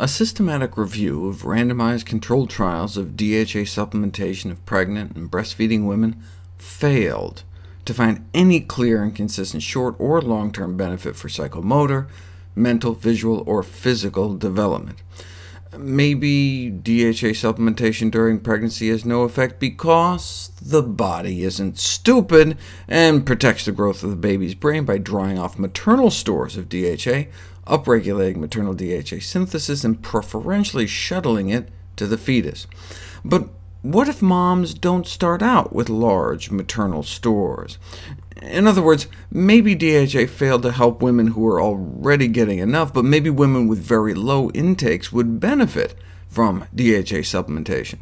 A systematic review of randomized controlled trials of DHA supplementation of pregnant and breastfeeding women failed to find any clear and consistent short or long-term benefit for psychomotor, mental, visual, or physical development. Maybe DHA supplementation during pregnancy has no effect because the body isn't stupid and protects the growth of the baby's brain by drawing off maternal stores of DHA, upregulating maternal DHA synthesis and preferentially shuttling it to the fetus. But what if moms don't start out with large maternal stores? In other words, maybe DHA failed to help women who were already getting enough, but maybe women with very low intakes would benefit from DHA supplementation.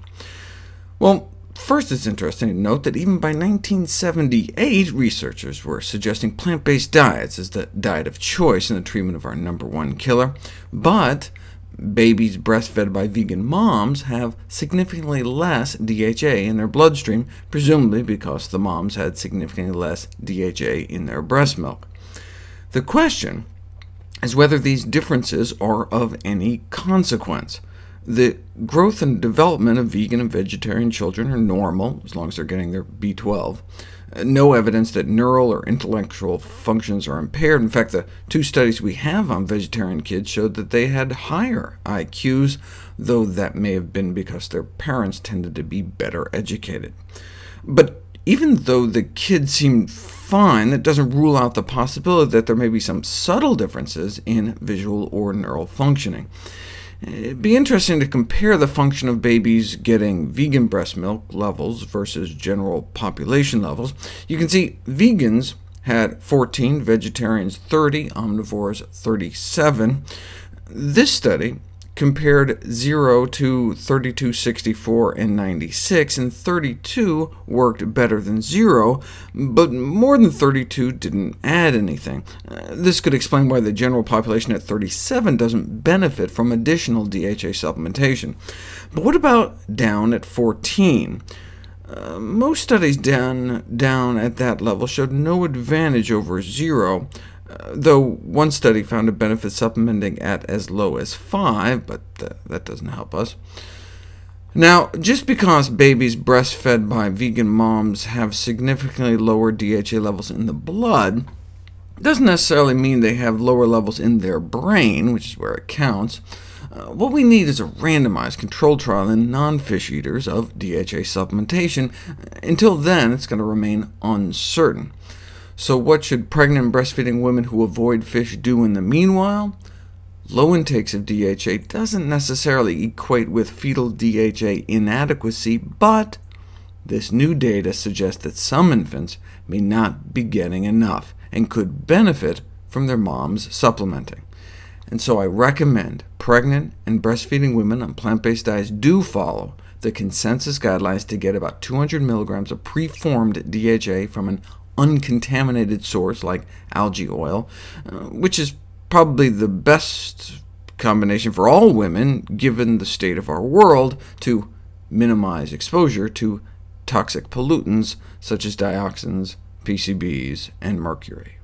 Well, First, it's interesting to note that even by 1978, researchers were suggesting plant-based diets as the diet of choice in the treatment of our number one killer, but babies breastfed by vegan moms have significantly less DHA in their bloodstream, presumably because the moms had significantly less DHA in their breast milk. The question is whether these differences are of any consequence. The growth and development of vegan and vegetarian children are normal, as long as they're getting their B12. Uh, no evidence that neural or intellectual functions are impaired. In fact, the two studies we have on vegetarian kids showed that they had higher IQs, though that may have been because their parents tended to be better educated. But even though the kids seemed fine, that doesn't rule out the possibility that there may be some subtle differences in visual or neural functioning. It'd be interesting to compare the function of babies getting vegan breast milk levels versus general population levels. You can see vegans had 14, vegetarians 30, omnivores 37. This study compared 0 to 32, 64, and 96, and 32 worked better than 0, but more than 32 didn't add anything. Uh, this could explain why the general population at 37 doesn't benefit from additional DHA supplementation. But what about down at 14? Uh, most studies down, down at that level showed no advantage over 0, though one study found a benefit supplementing at as low as 5, but that doesn't help us. Now, just because babies breastfed by vegan moms have significantly lower DHA levels in the blood, doesn't necessarily mean they have lower levels in their brain, which is where it counts. Uh, what we need is a randomized controlled trial in non-fish eaters of DHA supplementation. Until then, it's going to remain uncertain. So what should pregnant and breastfeeding women who avoid fish do in the meanwhile? Low intakes of DHA doesn't necessarily equate with fetal DHA inadequacy, but this new data suggests that some infants may not be getting enough and could benefit from their mom's supplementing. And so I recommend pregnant and breastfeeding women on plant-based diets do follow the consensus guidelines to get about 200 milligrams of preformed DHA from an uncontaminated source like algae oil, uh, which is probably the best combination for all women, given the state of our world, to minimize exposure to toxic pollutants such as dioxins, PCBs, and mercury.